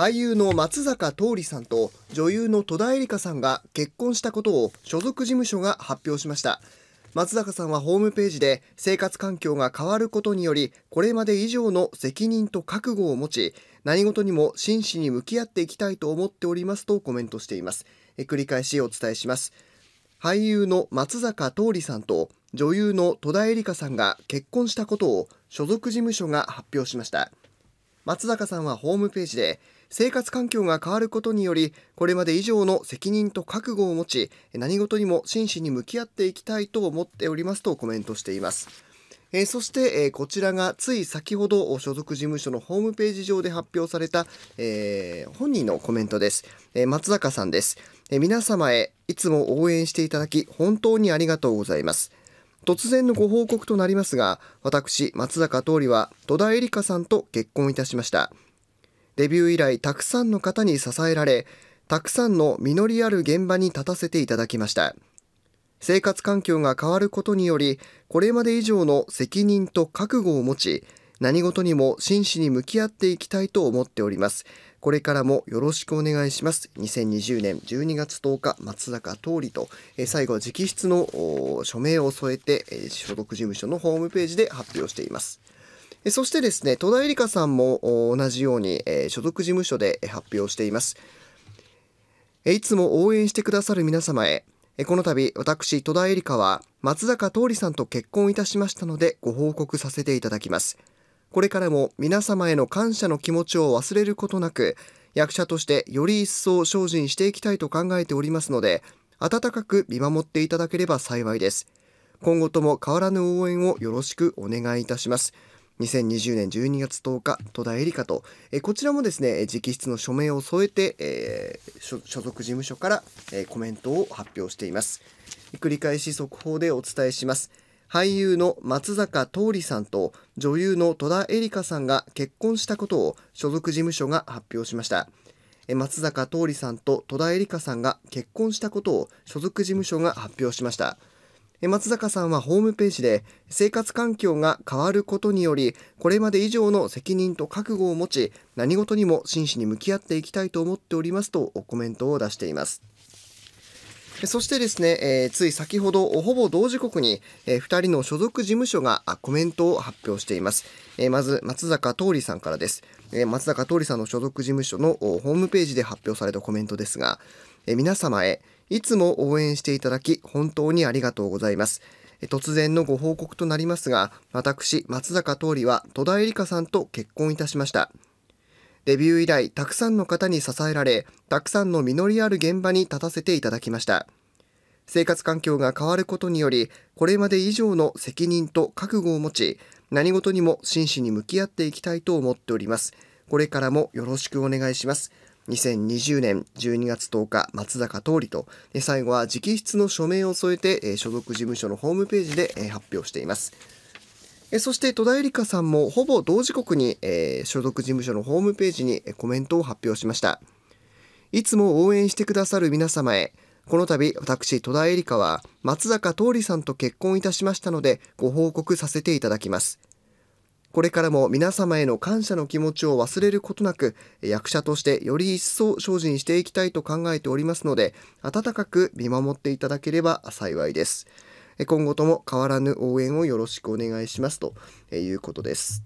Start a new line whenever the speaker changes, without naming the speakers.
俳優の松坂桃李さんと女優の戸田恵梨香さんが結婚したことを所属事務所が発表しました松坂さんはホームページで生活環境が変わることによりこれまで以上の責任と覚悟を持ち何事にも真摯に向き合っていきたいと思っておりますとコメントしていますえ繰り返しお伝えします俳優の松坂桃李さんと女優の戸田恵梨香さんが結婚したことを所属事務所が発表しました松坂さんはホームページで生活環境が変わることによりこれまで以上の責任と覚悟を持ち何事にも真摯に向き合っていきたいと思っておりますとコメントしています。えー、そして、えー、こちらがつい先ほど所属事務所のホームページ上で発表された、えー、本人のコメントです。え松坂さんです、え皆様へいつも応援していただき本当にありがとうございます。突然のご報告となりますが、私、松坂桃李は戸田恵梨香さんと結婚いたしました。デビュー以来、たくさんの方に支えられ、たくさんの実りある現場に立たせていただきました。生活環境が変わることにより、これまで以上の責任と覚悟を持ち、何事にも真摯に向き合っていきたいと思っております。これからもよろしくお願いします。2020年12月10日、松坂桃李と、え最後直筆の署名を添えて、え所属事務所のホームページで発表しています。そしてですね、戸田恵梨香さんも同じように、え所属事務所で発表しています。いつも応援してくださる皆様へ、この度私、戸田恵梨香は松坂桃李さんと結婚いたしましたのでご報告させていただきます。これからも皆様への感謝の気持ちを忘れることなく、役者としてより一層精進していきたいと考えておりますので、温かく見守っていただければ幸いです。今後とも変わらぬ応援をよろしくお願いいたします。2020年12月10日、戸田恵梨香と、えこちらもですね、直筆の署名を添えて、えー、所属事務所から、えコメントを発表しています。繰り返し速報でお伝えします。俳優の松坂桃李さんと女優の戸田恵梨香さんが結婚したことを所属事務所が発表しました松坂桃李さんと戸田恵梨香さんが結婚したことを所属事務所が発表しました松坂さんはホームページで生活環境が変わることによりこれまで以上の責任と覚悟を持ち何事にも真摯に向き合っていきたいと思っておりますとおコメントを出していますそしてですね、えー、つい先ほど、ほぼ同時刻に、えー、2人の所属事務所がコメントを発表しています。えー、まず、松坂桃李さんからです。えー、松坂桃李さんの所属事務所のホームページで発表されたコメントですが、えー、皆様へ、いつも応援していただき、本当にありがとうございます。突然のご報告となりますが、私、松坂桃李は戸田恵梨香さんと結婚いたしました。デビュー以来、たくさんの方に支えられ、たくさんの実りある現場に立たせていただきました。生活環境が変わることにより、これまで以上の責任と覚悟を持ち、何事にも真摯に向き合っていきたいと思っております。これからもよろしくお願いします。2020年12月10日、松坂通りと、最後は直筆の署名を添えて、所属事務所のホームページで発表しています。えそして戸田恵梨香さんもほぼ同時刻に、えー、所属事務所のホームページにコメントを発表しましたいつも応援してくださる皆様へこの度私戸田恵梨香は松坂桃李さんと結婚いたしましたのでご報告させていただきますこれからも皆様への感謝の気持ちを忘れることなく役者としてより一層精進していきたいと考えておりますので温かく見守っていただければ幸いです今後とも変わらぬ応援をよろしくお願いしますということです。